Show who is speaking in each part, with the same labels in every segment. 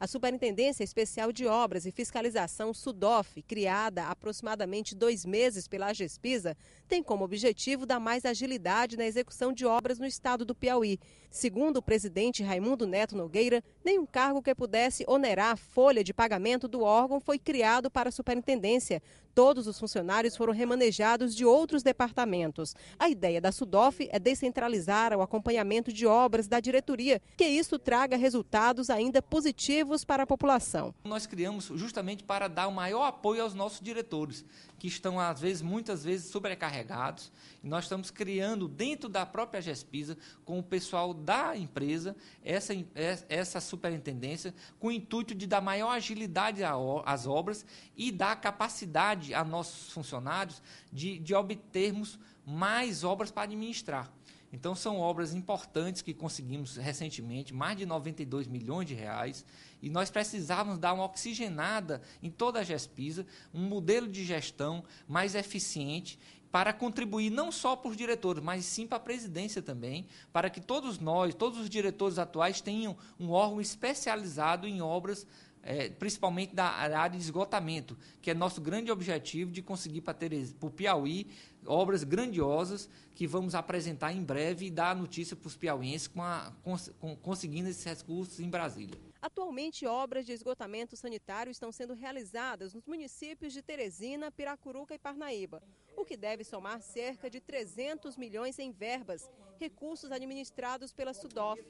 Speaker 1: A Superintendência Especial de Obras e Fiscalização SUDOF, criada há aproximadamente dois meses pela Agespisa, tem como objetivo dar mais agilidade na execução de obras no estado do Piauí. Segundo o presidente Raimundo Neto Nogueira, nenhum cargo que pudesse onerar a folha de pagamento do órgão foi criado para a superintendência. Todos os funcionários foram remanejados de outros departamentos. A ideia da SUDOF é descentralizar o acompanhamento de obras da diretoria, que isso traga resultados ainda positivos incentivos para a população.
Speaker 2: Nós criamos justamente para dar o maior apoio aos nossos diretores, que estão, às vezes, muitas vezes sobrecarregados. E nós estamos criando, dentro da própria GESPISA, com o pessoal da empresa, essa, essa superintendência, com o intuito de dar maior agilidade às obras e dar capacidade a nossos funcionários de, de obtermos mais obras para administrar. Então são obras importantes que conseguimos recentemente, mais de 92 milhões de reais, e nós precisávamos dar uma oxigenada em toda a GESPISA, um modelo de gestão mais eficiente para contribuir não só para os diretores, mas sim para a presidência também, para que todos nós, todos os diretores atuais tenham um órgão especializado em obras é, principalmente da área de esgotamento, que é nosso grande objetivo de conseguir para o Piauí obras grandiosas que vamos apresentar em breve e dar notícia para os piauenses com a, com, conseguindo esses recursos em Brasília.
Speaker 1: Atualmente, obras de esgotamento sanitário estão sendo realizadas nos municípios de Teresina, Piracuruca e Parnaíba, o que deve somar cerca de 300 milhões em verbas, recursos administrados pela Sudof.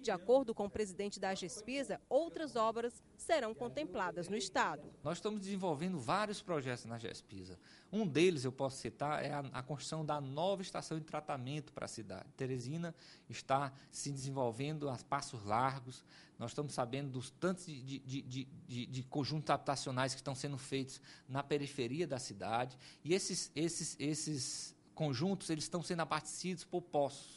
Speaker 1: De acordo com o presidente da Gespisa, outras obras serão contempladas no Estado.
Speaker 2: Nós estamos desenvolvendo vários projetos na Gespisa. Um deles, eu posso citar, é a, a construção da nova estação de tratamento para a cidade. Teresina está se desenvolvendo a passos largos, nós estamos sabendo dos tantos de, de, de, de conjuntos habitacionais que estão sendo feitos na periferia da cidade, e esses, esses, esses conjuntos eles estão sendo abastecidos por poços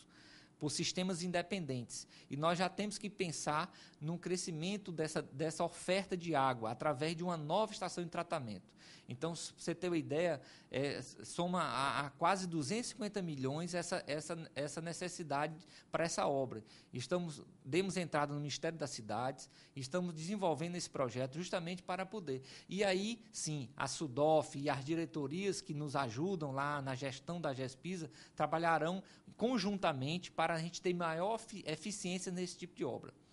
Speaker 2: por sistemas independentes. E nós já temos que pensar num crescimento dessa, dessa oferta de água através de uma nova estação de tratamento. Então, para você ter uma ideia, é, soma a, a, quase 250 milhões essa, essa, essa necessidade para essa obra. Estamos, demos entrada no Ministério das Cidades, estamos desenvolvendo esse projeto justamente para poder. E aí, sim, a SUDOF e as diretorias que nos ajudam lá na gestão da GESPISA trabalharão conjuntamente para a gente ter maior eficiência nesse tipo de obra.